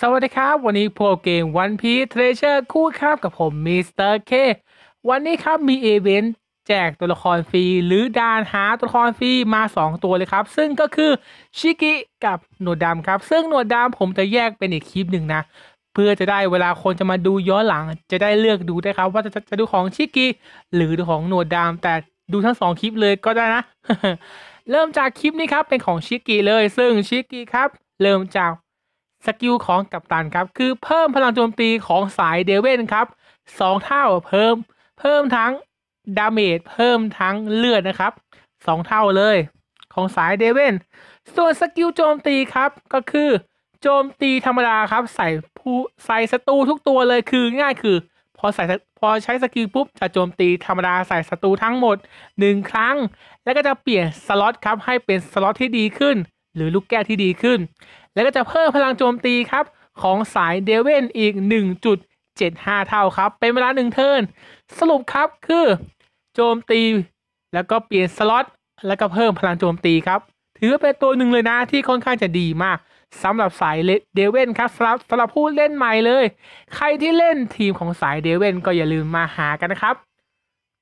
สวัสดีครับวันนี้โปรเกมวันพีเทรเชอร์คู่ครับกับผมมิสเตอร์เควันนี้ครับมีเอเวนต์แจกตัวละครฟรีหรือดานหาตัวละครฟรี มา 2 ตัวเลยครับ ซึ่งก็คือชิกิกับหนวดดำครับ ซึ่งหนวดดำผมจะแยกเป็นอีกคลิปหนึ่งนะ เพื่อจะได้เวลาคนจะมาดูย้อนหลัง จะได้เลือกดูได้ครับ ว่าจะจะดูของชิกิหรือดูของหนวดดำแต่ดูทั้ง2คลิปเลยก็ได้นะเริ่มจากคลิปนี้ครับเป็นของชิกิเลยซึ่งชิกิครับเริ่มจากสกิลของกัปตันครับคือเพิ่มพลังโจมตีของสายเดเวนครับสองเท่าเพิ่มเพิ่มทั้งดาเมจเพิ่มทั้งเลือดนะครับสองเท่าเลย ของสายเดเวนส่วนสกิลโจมตีครับก็คือโจมตีธรรมดาครับใส่ผู้ใส่ศัตรูทุกตัวเลยคือง่ายคือ พอใส่พอใช้สกิลปุ๊บจะโจมตีธรรมดาใส่ศัตรูทั้งหมด 1 ครั้ง แล้วก็จะเปลี่ยนสล็อตครับให้เป็นสล็อตที่ดีขึ้น หรือลูกแก้วที่ดีขึ้นแล้วก็จะเพิ่มพลังโจมตีครับของสายเดเวนอีก 1.75 เท่าครับ เป็นเวลา1เทิร์นสรุปครับคือโจมตี แล้วก็เปลี่ยนสล็อตแล้วก็เพิ่มพลังโจมตีครับ ถือเป็นตัวหนึ่งเลยนะที่ค่อนข้างจะดีมากสำหรับสายเดเวนครับสำหรับสำหรับผู้เล่นใหม่เลย ใครที่เล่นทีมของสายเดเวนก็อย่าลืมมาหากันนะครับ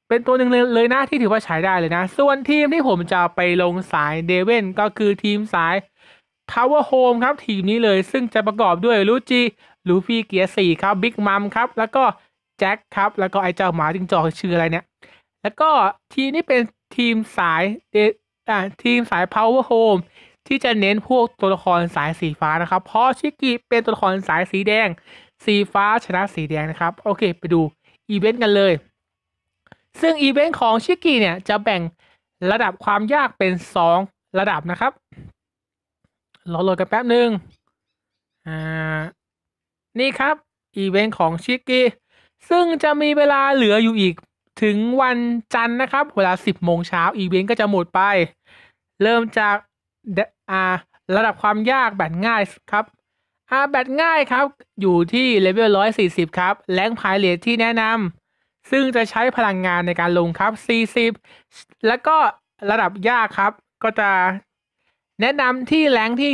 เป็นตัวหนึ่งเลยนะที่ถือว่าใช้ได้เลยนะ ส่วนทีมที่ผมจะไปลงสายเดเวนก็คือทีมสาย Power Home ครับทีมนี้เลยซึ่งจะประกอบด้วยลูจีลูฟี่เกียร์สี่ครับบิ๊กมัมครับแล้วก็แจ็คครับแล้วก็ไอเจ้าหมาจิงจอกชื่ออะไรเนี่ย แล้วก็ทีนี้เป็นทีมสายเดอ่าทีมสาย Power Home ที่จะเน้นพวกตัวละครสายสีฟ้านะครับเพราะชิกิเป็นตัวละครสายสีแดงสีฟ้าชนะสีแดงนะครับโอเค ไปดูอีเวนต์กันเลย ซึ่งอีเวนต์ของชิกิเนี่ยจะแบ่งระดับความยากเป็น2ระดับนะครับรอโหลดกันแป๊บหนึ่งอ่า นี่ครับ อีเวนต์ของชิกกี้ ซึ่งจะมีเวลาเหลืออยู่อีกถึงวันจันทร์นะครับ เวลา 10โมงเช้าอีเวนต์ก็จะหมดไป เริ่มจาก อ่า ระดับความยากแบบง่ายครับอาแบบง่ายครับ อยู่ที่เลเวล140 ครับแรงพายเลทที่แนะนำ ซึ่งจะใช้พลังงานในการลงครับ 40 แล้วก็ระดับยากครับ ก็จะแนะนำที่แรงที่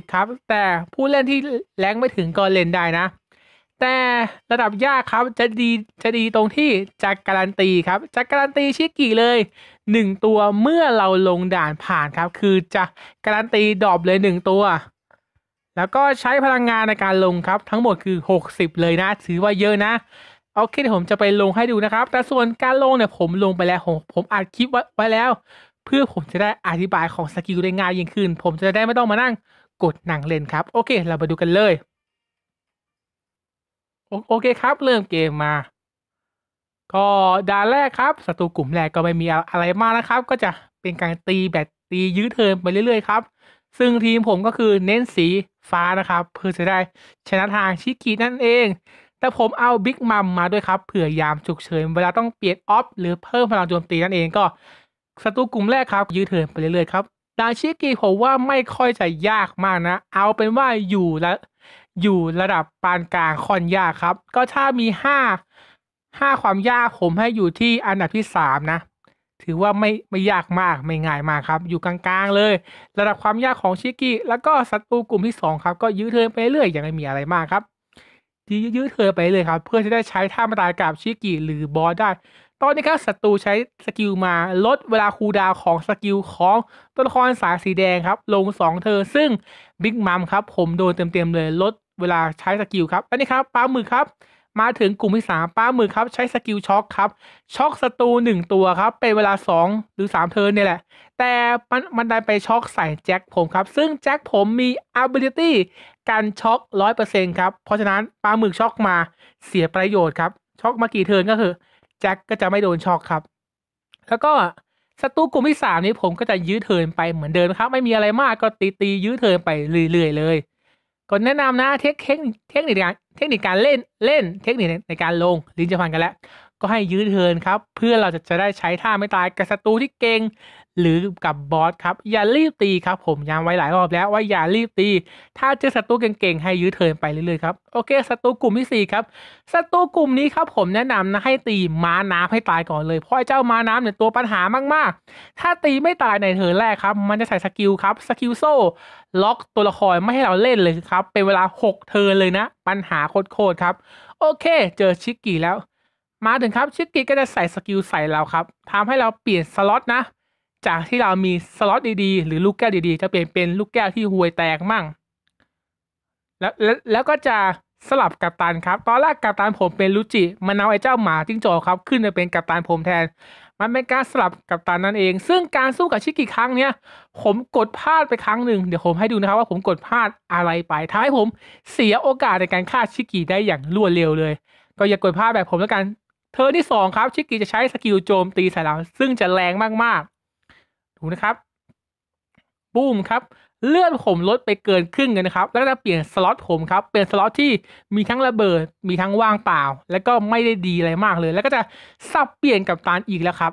190 ครับ แต่ผู้เล่นที่แรงไม่ถึงก็เล่นได้นะ แต่ระดับยากครับจะดีจะดีตรงที่ จะการันตีครับจะการันตีชิกกี้เลย 1 ตัวเมื่อเราลงด่านผ่านครับ คือจะการันตีดอบเลย 1 ตัว แล้วก็ใช้พลังงานในการลงครับ ทั้งหมดคือ 60 เลยนะ ถือว่าเยอะนะโอเคเดี๋ยวผมจะไปลงให้ดูนะครับ แต่ส่วนการลงเนี่ยผมลงไปแล้วผมผมอัดคลิปไว้แล้วพื่อผมจะได้อธิบายของสกิลได้ง่ายยิ่งขึ้น ผมจะได้ไม่ต้องมานั่งกดหนังเล่นครับ โอเคเรามาดูกันเลย โอเคครับเริ่มเกมมา ก็ดาแรกครับศัตรูกลุ่มแรกก็ไม่มีอะไรมากนะครับ ก็จะเป็นการตีแบบตียื้อเทินไปเรื่อยๆครับซึ่งทีมผมก็คือเน้นสีฟ้านะครับ เพื่อจะได้ชนะทางชิกินั่นเอง แต่ผมเอาบิ๊กมัมมาด้วยครับเผื่อยามฉุกเฉินเวลาต้องเปลี่ยนออฟหรือเพิ่มพลังโจมตีนั่นเองก็ศัตรูกลุ่มแรกครับ ยืดเทินไปเรื่อยๆครับ ดาชิกิผมว่าไม่ค่อยจะยากมากนะเอาเป็นว่าอยู่ละอยู่ระดับปานกลางค่อนยากครับ ก็ถ้ามีห้าห้าความยากผมให้อยู่ที่อันดับที่สามนะ ถือว่าไม่ไม่ยากมากไม่ง่ายมากครับ อยู่กลางๆเลย ระดับความยากของชิกิ แล้วก็ศัตรูกลุ่มที่สองครับก็ยืดเทินไปเรื่อยอย่างไม่มีอะไรมากครับยืดเทินไปเลยครับ เพื่อจะได้ใช้ท่ามาตายกับชิกิหรือบอสได้ตอนนี้ครับศัตรูใช้สกิลมา ลดเวลาคูดาวของสกิลของตัวละครสายสีแดงครับลง 2เธอ ซึ่งบิ๊กมัมครับผมโดนเต็มๆเลยลดเวลาใช้สกิลครับอันนี้ครับป้ามือครับมาถึงกลุ่มที่ 3ป้ามือครับใช้สกิลช็อคครับช็อคศัตรู1 ตัวครับเป็นเวลา 2 หรือ 3 เทิร์นนี่แหละ แต่มันมันได้ไปช็อคใส่แจ็คผมครับซึ่งแจ็คผมมี ability การช็อค 100%ครับเพราะฉะนั้นป้ามือช็อคมาเสียประโยชน์ครับช็อคมากี่เทิร์นก็คือแจ็คก็จะไม่โดนช็อกครับ แล้วก็ศัตรูกลุ่มที่สามนี้ผมก็จะยื้อเทินไปเหมือนเดิมครับ ไม่มีอะไรมากก็ตีตียื้อเทินไปเรื่อยๆเลยก็แนะนำนะเทคเทคเทคนิคการเทคนิคการเล่นเล่น เทคนิคในการลงลิ้นจะพันกันแล้ว ก็ให้ยื้อเทินครับ เพื่อเราจะจะได้ใช้ท่าไม่ตาย กับศัตรูที่เก่งหรือกับบอสครับอย่ารีบตีครับ ผมย้ำไว้หลายรอบแล้วว่าอย่ารีบตี ถ้าเจอศัตรูเก่งๆให้ยื้อเทินไปเรื่อยๆครับโอเคศัตรูกลุ่มที่4ครับศัตรูกลุ่มนี้ครับ ผมแนะนำนะให้ตีม้าน้ำให้ตายก่อนเลยเพราะเจ้าม้าน้ำเนี่ยตัวปัญหามากๆ ถ้าตีไม่ตายในเทินแรกครับมันจะใส่สกิลครับสกิลโซ่ล็อกตัวละครไม่ให้เราเล่นเลยครับ เป็นเวลา 6เทินเลยนะ ปัญหาโคตรครับโอเค เจอชิกกี้แล้ว มาถึงครับชิกกี้ก็จะใส่สกิลใส่เราครับทำให้เราเปลี่ยนสล็อตนะจากที่เรามีสล็อตดีๆ หรือลูกแก้วดีๆจะเปลี่ยนเป็นลูกแก้วที่ห่วยแตกมั่งแล้วแล้วก็จะสลับกับตันครับตอนแรกกับตันผมเป็นลุจิมันเอาไอ้เจ้าหมาจิ้งจอกครับ ขึ้นมาเป็นกับตันผมแทนมันเป็นการสลับกับตันนั่นเอง ซึ่งการสู้กับชิกิครั้งเนี้ยผมกดพลาดไปครั้งหนึ่งเดี๋ยวผมให้ดูนะครับว่าผมกดพลาดอะไรไปท้ายผม เสียโอกาสในการฆ่าชิกิได้อย่างรวดเร็วเลย ก็อย่ากดพลาดแบบผมแล้วกันเธอที่2ครับชิกิจะใช้สกิลโจมตีใส่เราซึ่งจะแรงมากๆถูกนะครับบูมครับ เลื่อนผมลดไปเกินครึ่งเลยนะครับ แล้วก็จะเปลี่ยนสล็อตผมครับ เปลี่ยนสล็อตที่มีทั้งระเบิด มีทั้งว่างเปล่า แล้วก็ไม่ได้ดีอะไรมากเลย แล้วก็จะสับเปลี่ยนกับตันอีกแล้วครับ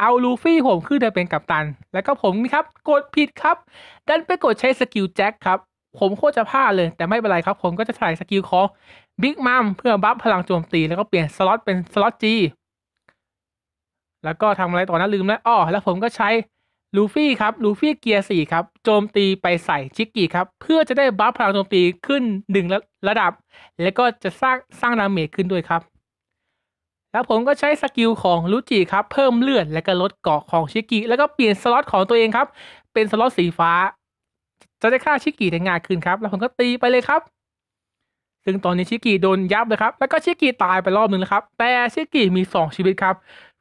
เอาลูฟี่ผมขึ้นไปเป็นกับตัน แล้วก็ผมนี่ครับกดผิดครับ ดันไปกดใช้สกิลแจ็คครับ ผมโคตรจะพลาดเลย แต่ไม่เป็นไรครับ ผมก็จะใส่สกิลของบิ๊กมัมเพื่อบัฟพลังโจมตี แล้วก็เปลี่ยนสล็อตเป็นสล็อตจีแล้วก็ทำอะไรต่อนะลืมแล้วอ๋อแล้วผมก็ใช้ลูฟี่ครับลูฟี่เกียร์สี่ครับโจมตีไปใส่ชิกกี้ครับเพื่อจะได้บัฟพลังโจมตีขึ้นหนึ่งระดับแล้วก็จะสร้างสร้างดาเมจขึ้นด้วยครับ แล้วผมก็ใช้สกิลของลูจิครับเพิ่มเลือดและก็ลดเกาะของชิกกี้แล้วก็เปลี่ยนสล็อตของตัวเองครับ เป็นสล็อตสีฟ้า จะได้ฆ่าชิกกี้ได้ง่ายขึ้นครับแล้วผมก็ตีไปเลยครับ ซึ่งตอนนี้ชิกกี้โดนยับเลยครับ แล้วก็ชิกกี้ตายไปรอบหนึ่งแล้วครับแต่ชิกกี้มี 2 ชีวิตครับ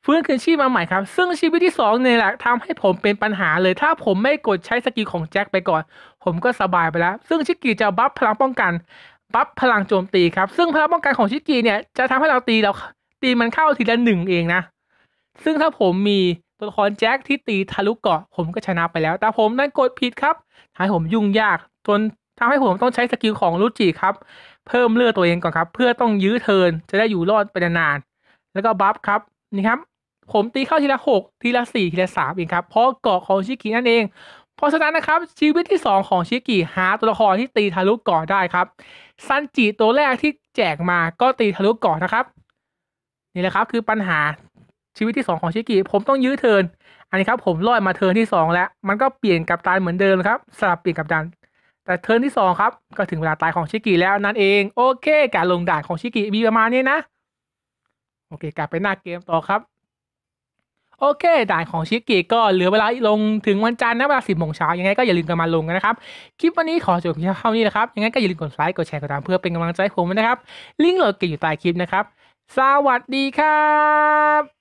ฟื้นคืนชีพมาใหม่ครับ ซึ่งชีวิตที่2เนี่ยแหละทำให้ผมเป็นปัญหาเลย ถ้าผมไม่กดใช้สกิลของแจ็คไปก่อน ผมก็สบายไปแล้ว ซึ่งชิกกี้จะบัฟพลังป้องกัน บัฟพลังโจมตีครับ ซึ่งพลังป้องกันของชิกกี้เนี่ยจะทำให้เราตีเราตีมันเข้าทีละหนึ่งเองนะ ซึ่งถ้าผมมีตัวละครแจ็คที่ตีทะลุเกาะผมก็ชนะไปแล้ว แต่ผมนั้นกดผิดครับทำให้ผมยุ่งยากจนทำให้ผมต้องใช้สกิลของรุจิครับ เพิ่มเลือดตัวเองก่อนครับ เพื่อต้องยื้อเทินจะได้อยู่รอดไปนานๆแล้วก็บัฟครับนี่ครับผมตีเข้า ทีละ 6 ทีละ 4 ทีละ3เองครับเพราะเกาะของชิกินั่นเองเพราะฉะนั้นนะครับชีวิตที่ 2 ของชิกิหาตัวละครที่ตีทะลุเกาะได้ครับซันจิตัวแรกที่แจกมาก็ตีทะลุเกาะนะครับ นี่แหละครับคือปัญหาชีวิตที่2ของชิกิผมต้องยื้อเทินอันนี้ครับ ผมลอยมาเทินที่2แล้ว มันก็เปลี่ยนกับตานเหมือนเดิมครับสลับเปลี่ยนกับดัน แต่เทินที่2ครับก็ถึงเวลาตายของชิกิแล้วนั่นเองโอเค การลงด่านของชิกิมีประมาณนี้นะโอเค กลับไปหน้าเกมต่อครับโอเคด่านของชิกิก็เหลือเวลาลงถึงวันจันทร์นะเวลาสิบโมงเช้ายังไง ก็อย่าลืมกันมาลงกันนะครับ คลิปวันนี้ขอจบเพียงเท่านี้นะครับยังไงก็อย่าลืมกดไลค์กดแชร์กดตามเพื่อเป็นกำลังใจผมนะครับลิงก์โหลดเกนอยู่ใต้คลิปนะครับ สวัสดีครับ